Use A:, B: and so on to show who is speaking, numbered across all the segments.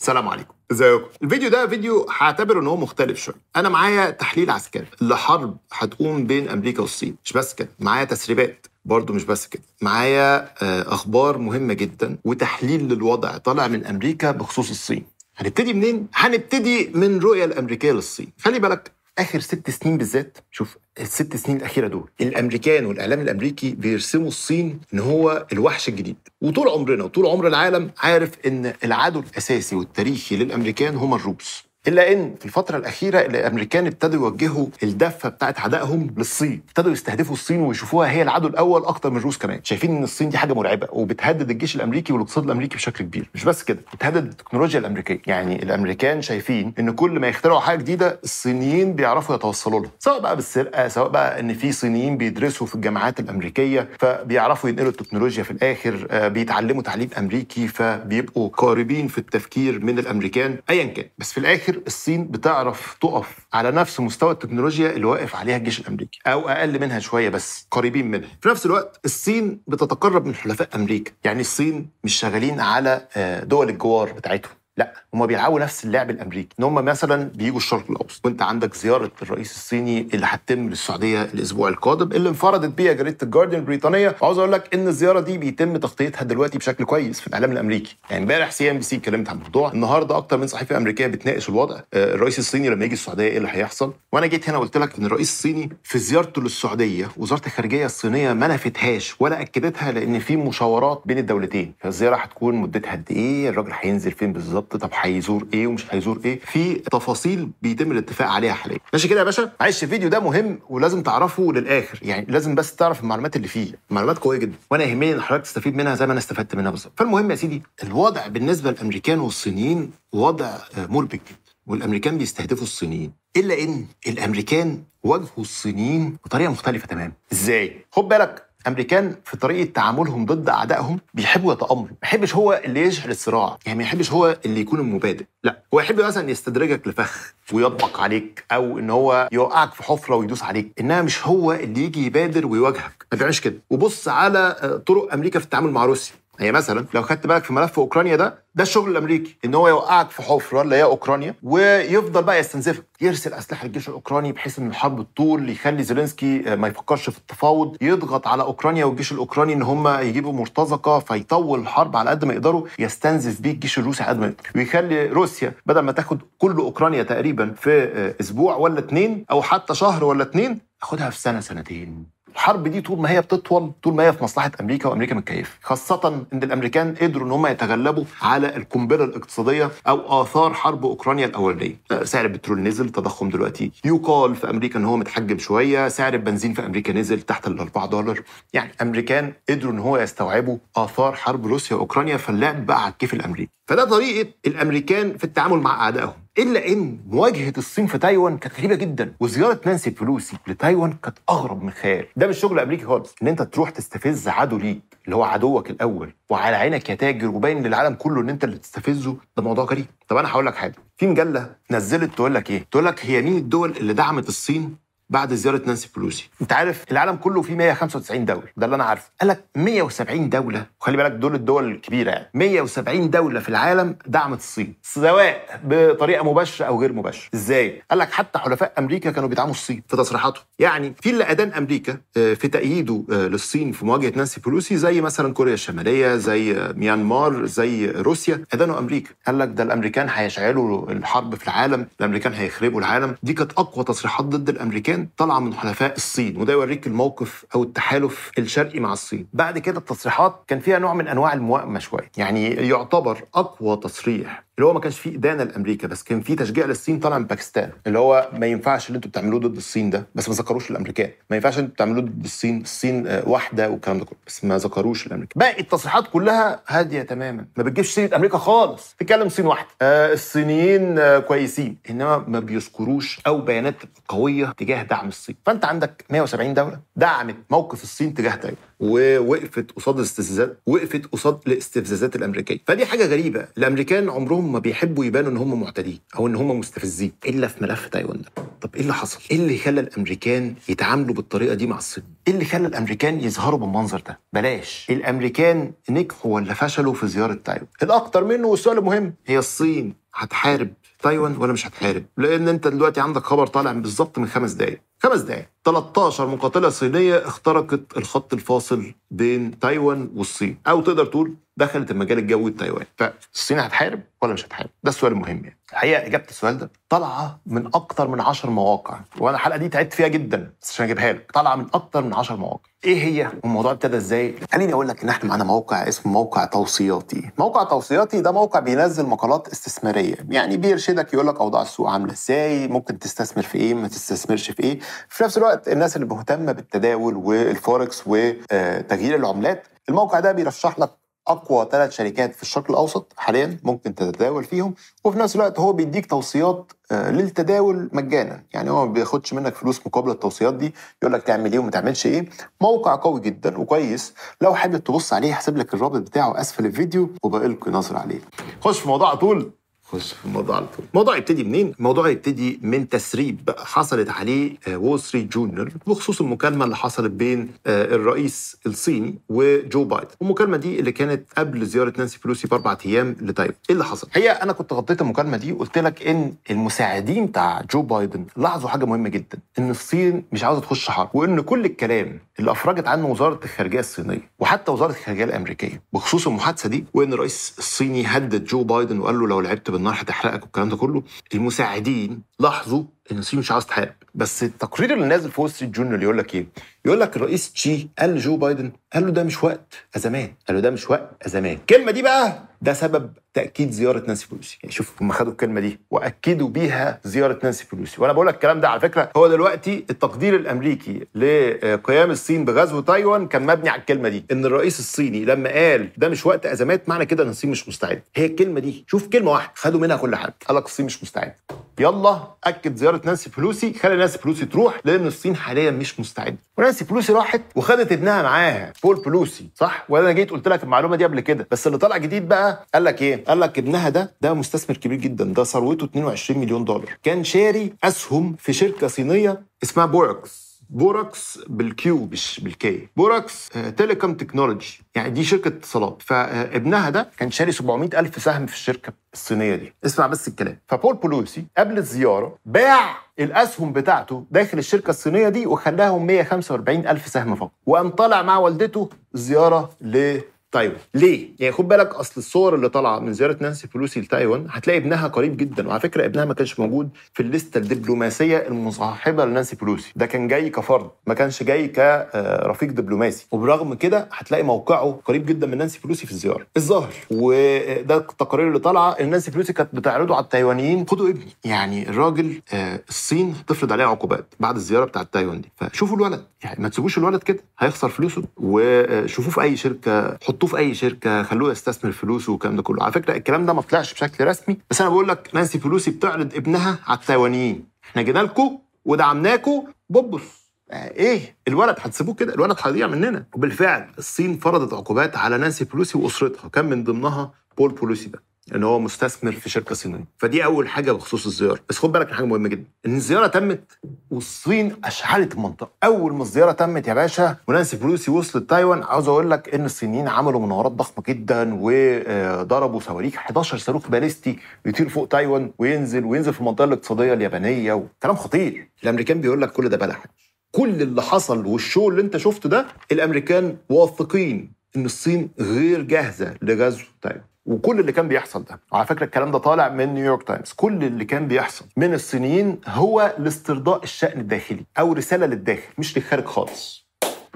A: السلام عليكم ازيكم الفيديو ده فيديو هعتبره ان هو مختلف شويه انا معايا تحليل عسكري لحرب هتقوم بين امريكا والصين مش بس كده معايا تسريبات برضه مش بس كده معايا آه، اخبار مهمه جدا وتحليل للوضع طالع من امريكا بخصوص الصين هنبتدي منين هنبتدي من الرؤيه الامريكيه للصين خلي بالك اخر ست سنين بالذات شوف الست سنين الاخيره دول الامريكان والاعلام الامريكي بيرسموا الصين ان هو الوحش الجديد وطول عمرنا وطول عمر العالم عارف ان العدو الاساسي والتاريخي للامريكان هم الروس الا ان في الفتره الاخيره الامريكان ابتدوا يوجهوا الدفه بتاعت عدائهم للصين ابتدوا يستهدفوا الصين ويشوفوها هي العدو الاول اكتر من الروس كمان شايفين ان الصين دي حاجه مرعبه وبتهدد الجيش الامريكي والاقتصاد الامريكي بشكل كبير مش بس كده بتهدد التكنولوجيا الامريكيه يعني الامريكان شايفين ان كل ما يخترعوا حاجه جديده الصينيين بيعرفوا يتوصلوا لها سواء بقى بالسرقه سواء بقى ان في صينيين بيدرسوا في الجامعات الامريكيه فبيعرفوا ينقلوا التكنولوجيا في الاخر آه، بيتعلموا تعليم امريكي فبيبقوا قاربين في التفكير من الامريكان ايا كان بس في الاخر كتير الصين بتعرف تقف على نفس مستوى التكنولوجيا اللي واقف عليها الجيش الامريكي او اقل منها شويه بس قريبين منها في نفس الوقت الصين بتتقرب من حلفاء امريكا يعني الصين مش شغالين على آه، دول الجوار بتاعتهم لا هم بيلعبوا نفس اللعب الامريكي ان هم مثلا بيجوا الشرق الاوسط وانت عندك زياره الرئيس الصيني اللي هتتم للسعوديه الاسبوع القادم اللي انفردت بيها جريده الجارديان البريطانيه وعاوز اقول لك ان الزياره دي بيتم تغطيتها دلوقتي بشكل كويس في الاعلام الامريكي يعني امبارح سي ام بي سي اتكلمت عن الموضوع النهارده اكتر من صحيفه امريكيه بتناقش الوضع آه، الرئيس الصيني لما يجي السعوديه ايه اللي هيحصل وانا جيت هنا قلت لك ان الرئيس الصيني في زيارته للسعوديه وزاره الخارجيه الصينيه ما نفتهاش ولا اكدتها لان في مشاورات بين الدولتين فالزياره هتكون مدتها قد ايه الراجل هينزل فين بالظبط طب هيزور ايه ومش هيزور ايه في تفاصيل بيتم الاتفاق عليها حاليا ماشي كده يا باشا عايش الفيديو ده مهم ولازم تعرفه للاخر يعني لازم بس تعرف المعلومات اللي فيه معلومات قويه جدا وانا يهمني ان حضرتك تستفيد منها زي ما انا استفدت منها بالظبط فالمهم يا سيدي الوضع بالنسبه للامريكان والصينيين وضع آه، مربك جدا والامريكان بيستهدفوا الصينيين الا ان الامريكان واجهوا الصينيين بطريقه مختلفه تماما ازاي خد بالك امريكان في طريقه تعاملهم ضد اعدائهم بيحبوا يتامروا ما يحبش هو اللي يشعل الصراع يعني ما يحبش هو اللي يكون المبادئ لا هو يحب مثلا يستدرجك لفخ ويطبق عليك او ان هو يوقعك في حفره ويدوس عليك انما مش هو اللي يجي يبادر ويواجهك ما بيعملش كده وبص على آه، طرق امريكا في التعامل مع روسيا هي مثلا لو خدت بالك في ملف اوكرانيا ده ده الشغل الامريكي ان هو يوقعك في حفره اللي هي اوكرانيا ويفضل بقى يستنزفك يرسل اسلحه للجيش الاوكراني بحيث ان الحرب تطول يخلي زيلينسكي آه، ما يفكرش في التفاوض يضغط على اوكرانيا والجيش الاوكراني ان هم يجيبوا مرتزقه فيطول الحرب على قد ما يقدروا يستنزف بيه الجيش الروسي على قد ما يقدر ويخلي روسيا بدل ما تاخد كل اوكرانيا تقريبا في آه، اسبوع ولا اتنين او حتى شهر ولا اتنين تاخدها في سنه سنتين الحرب دي طول ما هي بتطول طول ما هي في مصلحه امريكا وامريكا متكيفه خاصه ان الامريكان قدروا ان هم يتغلبوا على القنبله الاقتصاديه او اثار حرب اوكرانيا الاولانيه آه، سعر البترول نزل تضخم دلوقتي يقال في امريكا ان هو متحجم شويه سعر البنزين في امريكا نزل تحت ال 4 دولار يعني الامريكان قدروا ان هو يستوعبوا اثار حرب روسيا واوكرانيا فاللعب بقى على الكيف الامريكي فده طريقه الامريكان في التعامل مع اعدائهم الا ان مواجهه الصين في تايوان كانت غريبه جدا وزياره نانسي بلوسي لتايوان كانت اغرب من خيال ده مش شغل امريكي خالص ان انت تروح تستفز عدو ليك اللي هو عدوك الاول وعلى عينك يا تاجر وباين للعالم كله ان انت اللي تستفزه ده موضوع غريب طب انا هقول لك حاجه في مجله نزلت تقول لك ايه تقول لك هي مين الدول اللي دعمت الصين بعد زياره نانسي بلوسي انت عارف العالم كله فيه 195 دوله ده اللي انا عارفه قال لك 170 دوله وخلي بالك دول الدول الكبيره يعني 170 دوله في العالم دعمت الصين سواء بطريقه مباشره او غير مباشره ازاي قال لك حتى حلفاء امريكا كانوا بيدعموا الصين في تصريحاتهم يعني في اللي اذان امريكا آه، في تأييده آه، للصين في مواجهه نانسي بلوسي زي مثلا كوريا الشماليه زي ميانمار زي روسيا اذانوا امريكا قال لك ده الامريكان هيشعلوا الحرب في العالم الامريكان هيخربوا العالم دي كانت اقوى تصريحات ضد الامريكان كان طالعه من حلفاء الصين وده يوريك الموقف او التحالف الشرقي مع الصين بعد كده التصريحات كان فيها نوع من انواع الموائمه شويه يعني يعتبر اقوى تصريح اللي هو ما كانش فيه ادانه لامريكا بس كان فيه تشجيع للصين طالع من باكستان اللي هو ما ينفعش اللي انتوا بتعملوه ضد الصين ده بس ما ذكروش الامريكان ما ينفعش انتوا بتعملوه ضد الصين الصين آه، واحده والكلام ده كله بس ما ذكروش الامريكان باقي التصريحات كلها هاديه تماما ما بتجيبش سيره امريكا خالص تتكلم صين واحده آه الصينيين آه كويسين انما ما بيذكروش او بيانات قويه تجاه دعم الصين فانت عندك 170 دوله دعمت موقف الصين تجاه تايوان ووقفت قصاد الاستفزازات وقفت قصاد الاستفزازات الامريكيه فدي حاجه غريبه الامريكان عمرهم هم بيحبوا يبانوا ان هم معتدين او ان هم مستفزين إيه الا في ملف تايوان ده طب ايه اللي حصل ايه اللي خلى الامريكان يتعاملوا بالطريقه دي مع الصين ايه اللي خلى الامريكان يظهروا بالمنظر ده بلاش الامريكان نجحوا ولا فشلوا في زياره تايوان الاكتر منه والسؤال المهم هي الصين هتحارب تايوان ولا مش هتحارب لان انت دلوقتي عندك خبر طالع بالظبط من خمس دقائق خمس دقائق 13 مقاتلة صينية اخترقت الخط الفاصل بين تايوان والصين أو تقدر تقول دخلت المجال الجوي لتايوان فالصين هتحارب ولا مش هتحارب ده السؤال المهم يعني الحقيقه اجابه السؤال ده طالعه من اكتر من 10 مواقع وانا الحلقه دي تعبت فيها جدا بس عشان اجيبها لك طالعه من اكتر من 10 مواقع ايه هي والموضوع ابتدى ازاي خليني اقول لك ان احنا معانا موقع اسمه موقع توصياتي موقع توصياتي ده موقع بينزل مقالات استثماريه يعني بيرشدك يقول لك اوضاع السوق عامله ازاي ممكن تستثمر في ايه ما تستثمرش في ايه في نفس الوقت الناس اللي مهتمه بالتداول والفوركس وتغيير العملات الموقع ده بيرشح لك اقوى ثلاث شركات في الشرق الاوسط حاليا ممكن تتداول فيهم وفي نفس الوقت هو بيديك توصيات آه، للتداول مجانا يعني هو ما بياخدش منك فلوس مقابل التوصيات دي يقول لك تعمل ايه وما تعملش ايه موقع قوي جدا وكويس لو حابب تبص عليه هسيب لك الرابط بتاعه اسفل الفيديو وبقى لكم نظره عليه خش في موضوع على طول خش في الموضوع على طول الموضوع يبتدي منين الموضوع يبتدي من تسريب حصلت عليه وول ستريت جورنال بخصوص المكالمه اللي حصلت بين آه، الرئيس الصيني وجو بايدن المكالمه دي اللي كانت قبل زياره نانسي بلوسي باربع ايام لتايوان ايه اللي حصل الحقيقه انا كنت غطيت المكالمه دي وقلت لك ان المساعدين بتاع جو بايدن لاحظوا حاجه مهمه جدا ان الصين مش عاوزه تخش حرب وان كل الكلام اللي افرجت عنه وزاره الخارجيه الصينيه وحتى وزاره الخارجيه الامريكيه بخصوص المحادثه دي وان الرئيس الصيني هدد جو بايدن وقال له لو لعبت بالنار هتحرقك والكلام ده كله المساعدين لاحظوا ان الصين مش عاوز تحارب بس التقرير اللي نازل في وول ستريت جورنال يقول لك ايه؟ يقول لك الرئيس تشي قال لجو بايدن قال له ده مش وقت ازمات، قال له ده مش وقت ازمات، الكلمه دي بقى ده سبب تاكيد زياره نانسي بلوسي، يعني شوف هم خدوا الكلمه دي واكدوا بيها زياره نانسي بلوسي، وانا بقول لك الكلام ده على فكره هو دلوقتي التقدير الامريكي لقيام الصين بغزو تايوان كان مبني على الكلمه دي، ان الرئيس الصيني لما قال ده مش وقت ازمات معنى كده ان الصين مش مستعد، هي الكلمه دي شوف كلمه واحده خدوا منها كل حاجه، قال لك الصين مش مستعد، يلا اكد زياره نانسي بلوسي خلى نانسي بلوسي تروح لان الصين حاليا مش مستعده ونانسي بلوسي راحت وخدت ابنها معاها بول بلوسي صح ولا انا جيت قلت لك المعلومه دي قبل كده بس اللي طلع جديد بقى قال لك ايه قال لك ابنها ده ده مستثمر كبير جدا ده ثروته 22 مليون دولار كان شاري اسهم في شركه صينيه اسمها بوركس بوركس بالكيو مش بالكي بوركس آه، تيليكوم تكنولوجي يعني دي شركه اتصالات فابنها ده كان شاري 700 الف سهم في الشركه الصينيه دي اسمع بس الكلام فبول بولوسي قبل الزياره باع الاسهم بتاعته داخل الشركه الصينيه دي وخلاهم 145 الف سهم فقط وقام طالع مع والدته زياره ل تايوان طيب، ليه يعني خد بالك اصل الصور اللي طالعه من زياره نانسي بلوسي لتايوان هتلاقي ابنها قريب جدا وعلى فكره ابنها ما كانش موجود في الليسته الدبلوماسيه المصاحبه لنانسي بلوسي ده كان جاي كفرد ما كانش جاي كرفيق آه، دبلوماسي وبرغم كده هتلاقي موقعه قريب جدا من نانسي بلوسي في الزياره الظاهر وده التقارير اللي طالعه ان نانسي بلوسي كانت بتعرضه على التايوانيين خدوا ابني يعني الراجل آه، الصين هتفرض عليه عقوبات بعد الزياره بتاعت تايوان دي فشوفوا الولد يعني ما تسيبوش الولد كده هيخسر فلوسه وشوفوه في اي شركه حطوه في اي شركه خلوه يستثمر فلوسه والكلام ده كله على فكره الكلام ده ما طلعش بشكل رسمي بس انا بقول لك نانسي بلوسي بتعرض ابنها على التايوانيين احنا جينا لكم ودعمناكم ببص آه، ايه الولد هتسيبوه كده الولد هيضيع مننا وبالفعل الصين فرضت عقوبات على نانسي بلوسي واسرتها كان من ضمنها بول بولوسي ده ان هو مستثمر في شركه صينيه فدي اول حاجه بخصوص الزياره بس خد بالك من حاجه مهمه جدا ان الزياره تمت والصين اشعلت المنطقه اول ما الزياره تمت يا باشا ونانسي بلوسي وصلت تايوان عاوز اقول لك ان الصينيين عملوا مناورات ضخمه جدا وضربوا آه، صواريخ 11 صاروخ باليستي يطير فوق تايوان وينزل وينزل في المنطقه الاقتصاديه اليابانيه وكلام خطير الامريكان بيقول لك كل ده بلح كل اللي حصل والشو اللي انت شفته ده الامريكان واثقين ان الصين غير جاهزه لغزو تايوان وكل اللي كان بيحصل ده وعلى فكره الكلام ده طالع من نيويورك تايمز كل اللي كان بيحصل من الصينيين هو لاسترضاء الشأن الداخلي او رساله للداخل مش للخارج خالص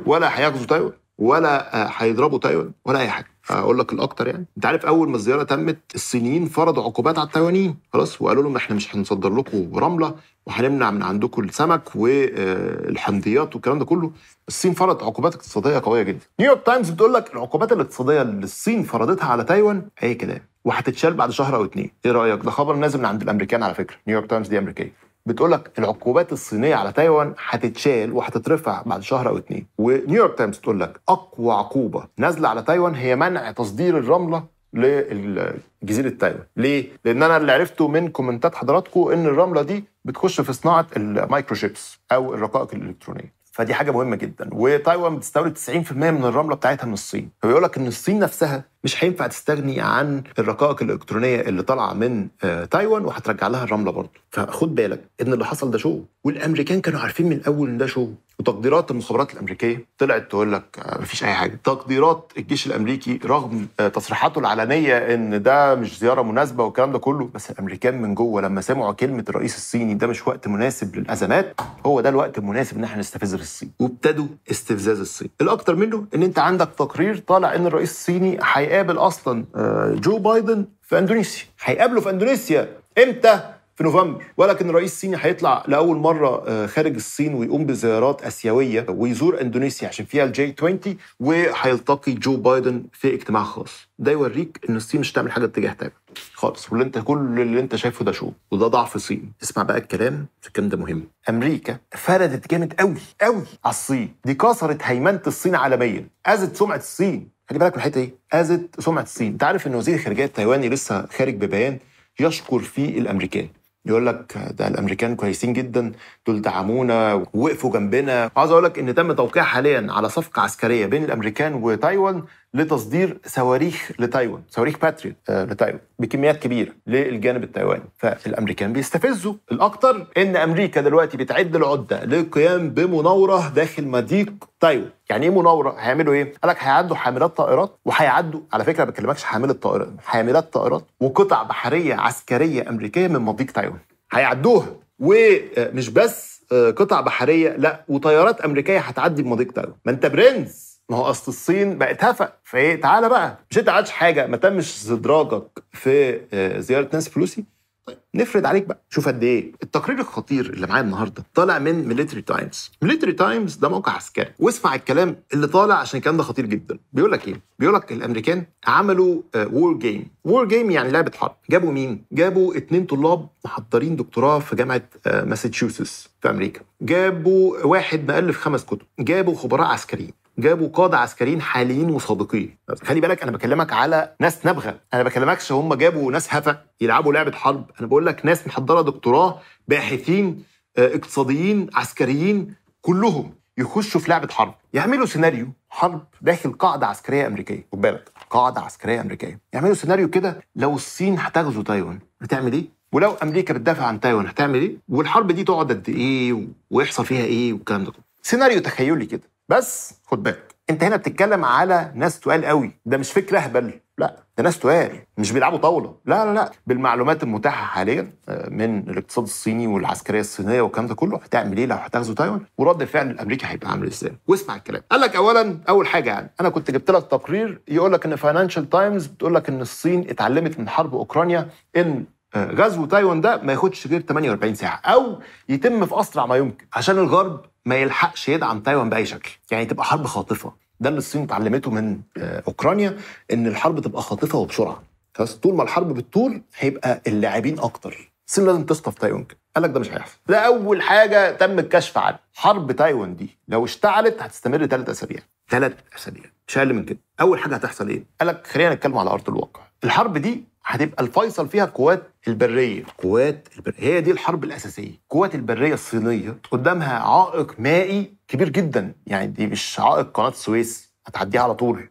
A: ولا هيغزو تايوان ولا آه، هيضربوا تايوان ولا اي حاجه اقول لك الاكتر يعني انت عارف اول ما الزياره تمت الصينيين فرضوا عقوبات على التايوانيين خلاص وقالوا لهم احنا مش هنصدر لكم رمله وهنمنع من عندكم السمك والحمضيات آه، والكلام ده كله الصين فرضت عقوبات اقتصاديه قويه جدا نيويورك تايمز بتقول لك العقوبات الاقتصاديه اللي الصين فرضتها على تايوان اي كلام وهتتشال بعد شهر او اتنين ايه رايك ده خبر نازل من عند الامريكان على فكره نيويورك تايمز دي امريكيه بتقول لك العقوبات الصينيه على تايوان هتتشال وهتترفع بعد شهر او اتنين ونيويورك تايمز تقول لك اقوى عقوبه نازله على تايوان هي منع تصدير الرمله لجزيره تايوان ليه لان انا اللي عرفته من كومنتات حضراتكم ان الرمله دي بتخش في صناعه المايكروشيبس او الرقائق الالكترونيه فدي حاجه مهمه جدا وتايوان بتستورد 90% من الرمله بتاعتها من الصين فبيقول لك ان الصين نفسها مش هينفع تستغني عن الرقائق الالكترونيه اللي طالعه من آه، تايوان وهترجع لها الرمله برضه فخد بالك ان اللي حصل ده شو والامريكان كانوا عارفين من الاول ان ده شو وتقديرات المخابرات الامريكيه طلعت تقول لك آه، مفيش اي حاجه تقديرات الجيش الامريكي رغم آه، تصريحاته العلنيه ان ده مش زياره مناسبه والكلام ده كله بس الامريكان من جوه لما سمعوا كلمه الرئيس الصيني ده مش وقت مناسب للازمات هو ده الوقت المناسب ان احنا نستفز الصين وابتدوا استفزاز الصين الاكتر منه ان انت عندك تقرير طالع ان الرئيس الصيني حي هيقابل اصلا آه، جو بايدن في اندونيسيا هيقابله في اندونيسيا امتى في نوفمبر ولكن الرئيس الصيني هيطلع لاول مره آه، خارج الصين ويقوم بزيارات اسيويه ويزور اندونيسيا عشان فيها الجي 20 وهيلتقي جو بايدن في اجتماع خاص ده يوريك ان الصين مش هتعمل حاجه اتجاه تاني خالص واللي انت كل اللي انت شايفه ده شو وده ضعف الصين اسمع بقى الكلام الكلام ده مهم امريكا فردت جامد قوي قوي على الصين دي كسرت هيمنه الصين عالميا اذت سمعه الصين خلي بالك من الحته دي اذت سمعه الصين انت عارف ان وزير الخارجيه التايواني لسه خارج ببيان يشكر فيه الامريكان يقول لك ده الامريكان كويسين جدا دول دعمونا ووقفوا جنبنا عاوز اقول لك ان تم توقيع حاليا على صفقه عسكريه بين الامريكان وتايوان لتصدير صواريخ لتايوان صواريخ باتريوت آه، لتايوان بكميات كبيره للجانب التايواني فالامريكان بيستفزوا الاكثر ان امريكا دلوقتي بتعد العده للقيام بمناوره داخل مضيق تايوان يعني ايه مناوره هيعملوا ايه قال لك هيعدوا حاملات طائرات وهيعدوا على فكره ما بكلمكش حامل الطائرات حاملات طائرات وقطع بحريه عسكريه امريكيه من مضيق تايوان هيعدوها ومش بس آه، قطع بحريه لا وطيارات امريكيه هتعدي بمضيق تايوان ما انت برنس ما هو اصل الصين بقت هفا فايه تعالى بقى مش انت عادش حاجه ما تمش استدراجك في آه، زياره ناس فلوسي طيب نفرد عليك بقى شوف قد ايه التقرير الخطير اللي معايا النهارده طالع من ميليتري تايمز ميليتري تايمز ده موقع عسكري واسمع الكلام اللي طالع عشان الكلام ده خطير جدا بيقول لك ايه بيقول لك الامريكان عملوا وور جيم وور جيم يعني لعبه حرب جابوا مين جابوا اتنين طلاب محضرين دكتوراه في جامعه ماساتشوستس آه، في امريكا جابوا واحد مؤلف خمس كتب جابوا خبراء عسكريين جابوا قادة عسكريين حاليين وسابقين خلي بالك انا بكلمك على ناس نابغه انا بكلمكش هم جابوا ناس هفا يلعبوا لعبه حرب انا بقول لك ناس محضره دكتوراه باحثين آه، اقتصاديين عسكريين كلهم يخشوا في لعبه حرب يعملوا سيناريو حرب داخل قاعده عسكريه امريكيه خد بالك قاعده عسكريه امريكيه يعملوا سيناريو كده لو الصين هتغزو تايوان هتعمل ايه ولو امريكا بتدافع عن تايوان هتعمل ايه والحرب دي تقعد قد ايه ويحصل فيها ايه والكلام ده كله سيناريو تخيلي كده بس خد بالك انت هنا بتتكلم على ناس تقال قوي ده مش فكر اهبل لا ده ناس تقال مش بيلعبوا طاوله لا لا لا بالمعلومات المتاحه حاليا آه، من الاقتصاد الصيني والعسكريه الصينيه والكلام ده كله هتعمل ايه لو هتغزو تايوان ورد الفعل الامريكي هيبقى عامل ازاي واسمع الكلام قال لك اولا اول حاجه يعني انا كنت جبت لك تقرير يقول لك ان فاينانشال تايمز بتقول لك ان الصين اتعلمت من حرب اوكرانيا ان آه، غزو تايوان ده ما ياخدش غير 48 ساعه او يتم في اسرع ما يمكن عشان الغرب ما يلحقش يدعم تايوان باي شكل يعني تبقى حرب خاطفه ده اللي الصين اتعلمته من آه، اوكرانيا ان الحرب تبقى خاطفه وبسرعه بس طول ما الحرب بتطول هيبقى اللاعبين اكتر الصين لازم تصطف تايوان قال لك ده مش هيحصل ده اول حاجه تم الكشف عنها حرب تايوان دي لو اشتعلت هتستمر ثلاث اسابيع ثلاث اسابيع مش اقل من كده اول حاجه هتحصل ايه قال لك خلينا نتكلم على ارض الواقع الحرب دي هتبقى الفيصل فيها القوات البريه قوات البر... هي دي الحرب الاساسيه القوات البريه الصينيه قدامها عائق مائي كبير جدا يعني دي مش عائق قناه السويس هتعديها على طول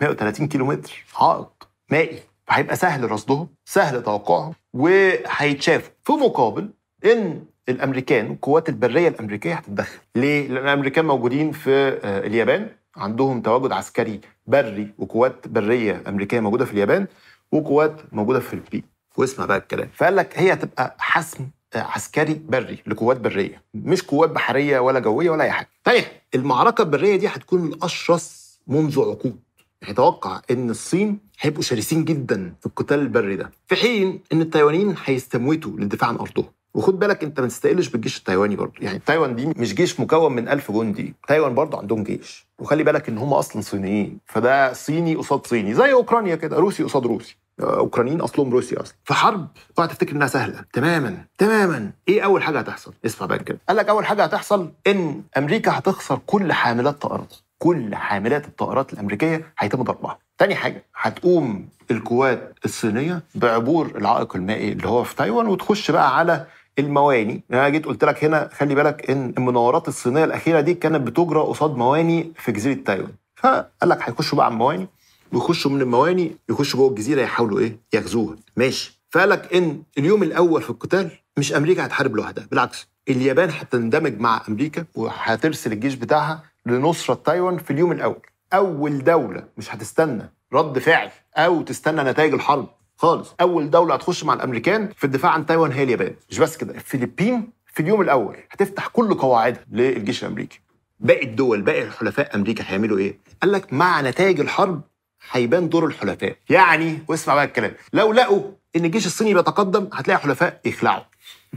A: 130 كيلو متر عائق مائي فهيبقى سهل رصدهم سهل توقعهم وهيتشافوا في مقابل ان الامريكان القوات البريه الامريكيه هتتدخل ليه لان الامريكان موجودين في آه، اليابان عندهم تواجد عسكري بري وقوات بريه امريكيه موجوده في اليابان وقوات موجوده في البيك واسمع بقى الكلام فقال لك هي هتبقى حسم آه، عسكري بري لقوات بريه مش قوات بحريه ولا جويه ولا اي حاجه تاني طيب، المعركه البريه دي هتكون الاشرس منذ عقود هيتوقع يعني ان الصين هيبقوا شرسين جدا في القتال البري ده في حين ان التايوانيين هيستموتوا للدفاع عن ارضهم وخد بالك انت ما تستقلش بالجيش التايواني برضه يعني تايوان دي مش جيش مكون من 1000 جندي تايوان برضه عندهم جيش وخلي بالك ان هم اصلا صينيين فده صيني قصاد صيني زي اوكرانيا كده روسي قصاد روسي آه، اوكرانيين اصلهم روسي اصلا فحرب اوعى تفتكر انها سهله تماما تماما ايه اول حاجه هتحصل اسمع بقى كده قال لك اول حاجه هتحصل ان امريكا هتخسر كل حاملات طائرات كل حاملات الطائرات الامريكيه هيتم ضربها تاني حاجه هتقوم القوات الصينيه بعبور العائق المائي اللي هو في تايوان وتخش بقى على المواني يعني انا جيت قلت لك هنا خلي بالك ان المناورات الصينيه الاخيره دي كانت بتجرى قصاد مواني في جزيره تايوان فقال لك هيخشوا بقى على المواني ويخشوا من المواني يخشوا جوه الجزيره يحاولوا ايه يغزوها ماشي فقال لك ان اليوم الاول في القتال مش امريكا هتحارب لوحدها بالعكس اليابان هتندمج مع امريكا وهترسل الجيش بتاعها لنصره تايوان في اليوم الاول اول دوله مش هتستنى رد فعل او تستنى نتائج الحرب خالص اول دوله هتخش مع الامريكان في الدفاع عن تايوان هي اليابان مش بس كده الفلبين في اليوم الاول هتفتح كل قواعدها للجيش الامريكي باقي الدول باقي الحلفاء امريكا هيعملوا ايه قال لك مع نتائج الحرب هيبان دور الحلفاء يعني واسمع بقى الكلام لو لقوا ان الجيش الصيني بيتقدم هتلاقي حلفاء يخلعوا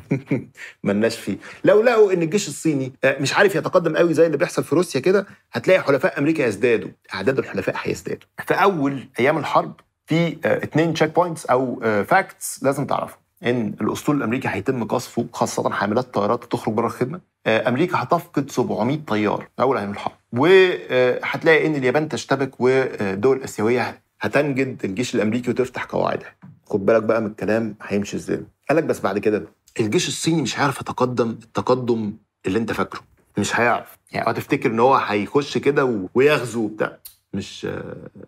A: ملناش فيه لو لقوا ان الجيش الصيني آه، مش عارف يتقدم قوي زي اللي بيحصل في روسيا كده هتلاقي حلفاء امريكا يزدادوا اعداد الحلفاء هيزدادوا في اول ايام الحرب في اثنين تشيك بوينتس او فاكتس آه، لازم تعرفهم ان الاسطول الامريكي هيتم قصفه خاصه حاملات طائرات تخرج بره الخدمه آه، امريكا هتفقد 700 طيار اول ايام الحرب آه، وهتلاقي ان اليابان تشتبك والدول الاسيويه هتنجد الجيش الامريكي وتفتح قواعدها خد بالك بقى من الكلام هيمشي ازاي قال لك بس بعد كده الجيش الصيني مش هيعرف يتقدم التقدم اللي انت فاكره مش هيعرف يعني هتفتكر ان هو هيخش كده ويغزو وبتاع مش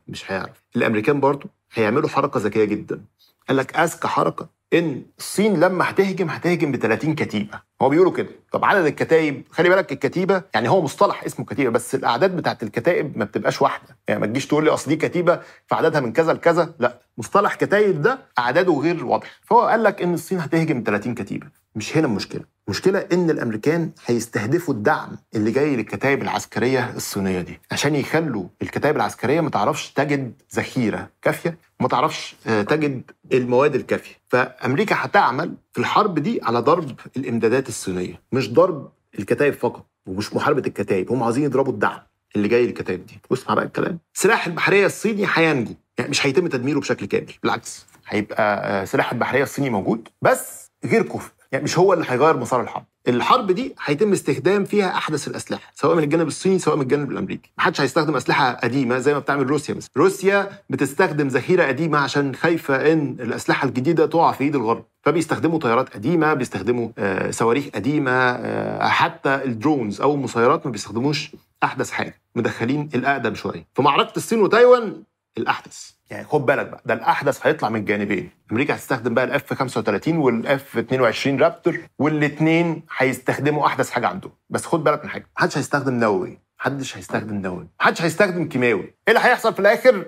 A: مش هيعرف الامريكان برضو هيعملوا حركه ذكيه جدا قال لك اذكى حركه ان الصين لما هتهجم هتهجم ب 30 كتيبه هو بيقولوا كده طب عدد الكتائب خلي بالك الكتيبه يعني هو مصطلح اسمه كتيبه بس الاعداد بتاعه الكتائب ما بتبقاش واحده يعني ما تجيش تقول لي اصل دي كتيبه فعددها من كذا لكذا لا مصطلح كتائب ده اعداده غير واضح فهو قال لك ان الصين هتهجم ب 30 كتيبه مش هنا المشكله مشكلة إن الأمريكان هيستهدفوا الدعم اللي جاي للكتائب العسكرية الصينية دي عشان يخلوا الكتائب العسكرية ما تعرفش تجد ذخيرة كافية وما تعرفش آه، تجد المواد الكافية فأمريكا هتعمل في الحرب دي على ضرب الإمدادات الصينية مش ضرب الكتائب فقط ومش محاربة الكتائب هم عايزين يضربوا الدعم اللي جاي للكتائب دي واسمع بقى الكلام سلاح البحرية الصيني هينجو يعني مش هيتم تدميره بشكل كامل بالعكس هيبقى آه، سلاح البحرية الصيني موجود بس غير كفء يعني مش هو اللي هيغير مسار الحرب الحرب دي هيتم استخدام فيها احدث الاسلحه سواء من الجانب الصيني سواء من الجانب الامريكي محدش هيستخدم اسلحه قديمه زي ما بتعمل روسيا مثلا روسيا بتستخدم ذخيره قديمه عشان خايفه ان الاسلحه الجديده تقع في ايد الغرب فبيستخدموا طيارات قديمه بيستخدموا آه صواريخ قديمه آه حتى الدرونز او المسيرات ما بيستخدموش احدث حاجه مدخلين الاقدم شويه في معركه الصين وتايوان الاحدث يعني خد بالك بقى ده الاحدث هيطلع من الجانبين امريكا هتستخدم بقى الاف 35 والاف 22 رابتور والاثنين هيستخدموا احدث حاجه عندهم بس خد بالك من حاجه محدش هيستخدم نووي محدش هيستخدم نووي محدش هيستخدم كيماوي ايه اللي هيحصل في الاخر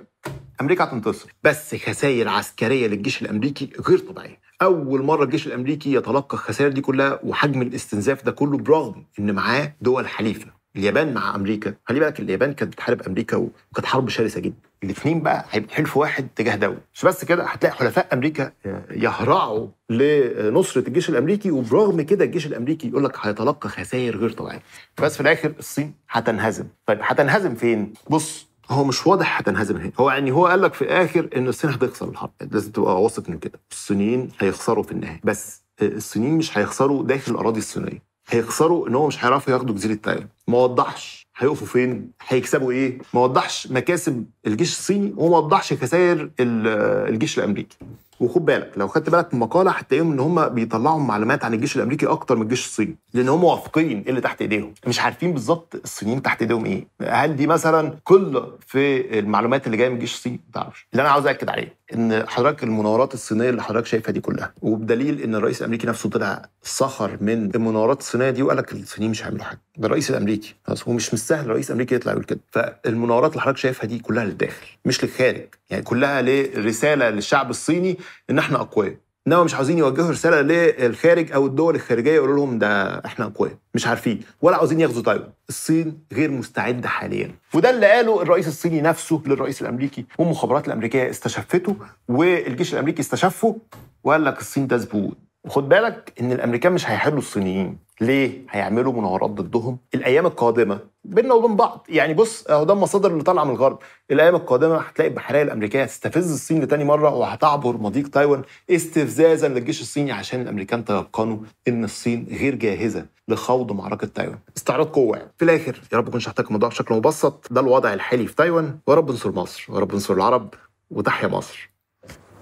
A: امريكا هتنتصر بس خسائر عسكريه للجيش الامريكي غير طبيعيه اول مره الجيش الامريكي يتلقى الخسائر دي كلها وحجم الاستنزاف ده كله برغم ان معاه دول حليفه اليابان مع امريكا خلي بالك اليابان كانت بتحارب امريكا وكانت حرب شرسه جدا الاثنين بقى هيبقوا حلف واحد تجاه دوله مش بس كده هتلاقي حلفاء امريكا آه، يهرعوا لنصره الجيش الامريكي وبرغم كده الجيش الامريكي يقول لك هيتلقى خسائر غير طبيعيه بس في الاخر الصين هتنهزم طيب هتنهزم فين بص هو مش واضح هتنهزم هنا هو يعني هو قال لك في الاخر ان الصين هتخسر الحرب لازم تبقى واثق من كده الصينيين هيخسروا في النهايه بس آه، الصينيين مش هيخسروا داخل الاراضي الصينيه هيخسروا ان هو مش هيعرفوا ياخدوا جزيره تايلاند ما وضحش هيقفوا فين هيكسبوا ايه ما وضحش مكاسب الجيش الصيني وما وضحش خسائر الجيش الامريكي وخد بالك لو خدت بالك من المقاله هتلاقيهم ان هم بيطلعوا معلومات عن الجيش الامريكي اكتر من الجيش الصيني لان هم واثقين إيه اللي تحت ايديهم مش عارفين بالظبط الصينيين تحت ايديهم ايه هل دي مثلا كل في المعلومات اللي جايه من الجيش الصيني ما تعرفش اللي انا عاوز اكد عليه ان حضرتك المناورات الصينيه اللي حضرتك شايفها دي كلها وبدليل ان الرئيس الامريكي نفسه طلع سخر من المناورات الصينيه دي وقال لك الصينيين مش هيعملوا حاجه ده الرئيس الامريكي خلاص هو مش مستاهل الرئيس الامريكي يطلع يقول كده فالمناورات اللي حضرتك شايفها دي كلها للداخل مش للخارج يعني كلها لرساله للشعب الصيني ان احنا اقوياء انما مش عاوزين يوجهوا رساله للخارج او الدول الخارجيه يقولوا لهم ده احنا اقوياء مش عارفين ولا عاوزين ياخذوا تايوان الصين غير مستعده حاليا وده اللي قاله الرئيس الصيني نفسه للرئيس الامريكي والمخابرات الامريكيه استشفته والجيش الامريكي استشفه وقال لك الصين ده زبون وخد بالك ان الامريكان مش هيحلوا الصينيين ليه هيعملوا مناورات ضدهم الايام القادمه بينا وبين بعض يعني بص اهو ده المصادر اللي طالعه من الغرب الايام القادمه هتلاقي البحريه الامريكيه هتستفز الصين لتاني مره وهتعبر مضيق تايوان استفزازا للجيش الصيني عشان الامريكان تيقنوا ان الصين غير جاهزه لخوض معركه تايوان استعراض قوه يعني. في الاخر يا رب كنتش هحتاج الموضوع بشكل مبسط ده الوضع الحالي في تايوان ويا رب ننصر مصر ويا رب ننصر العرب وتحيا مصر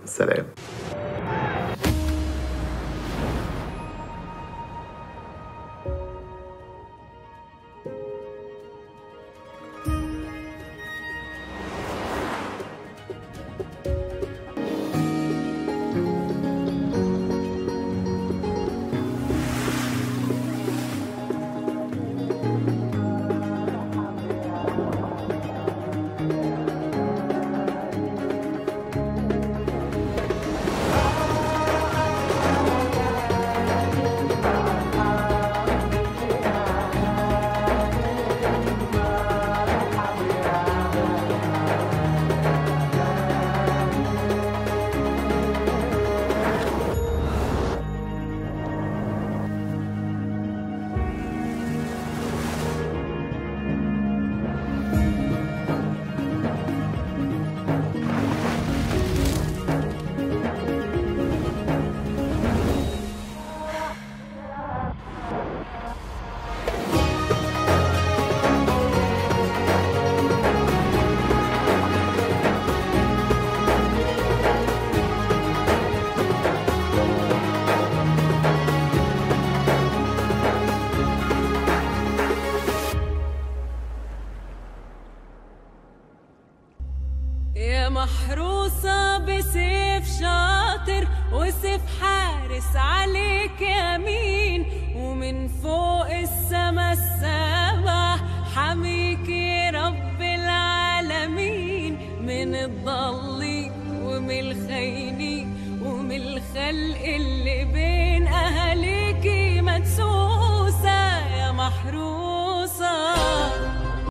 A: سلام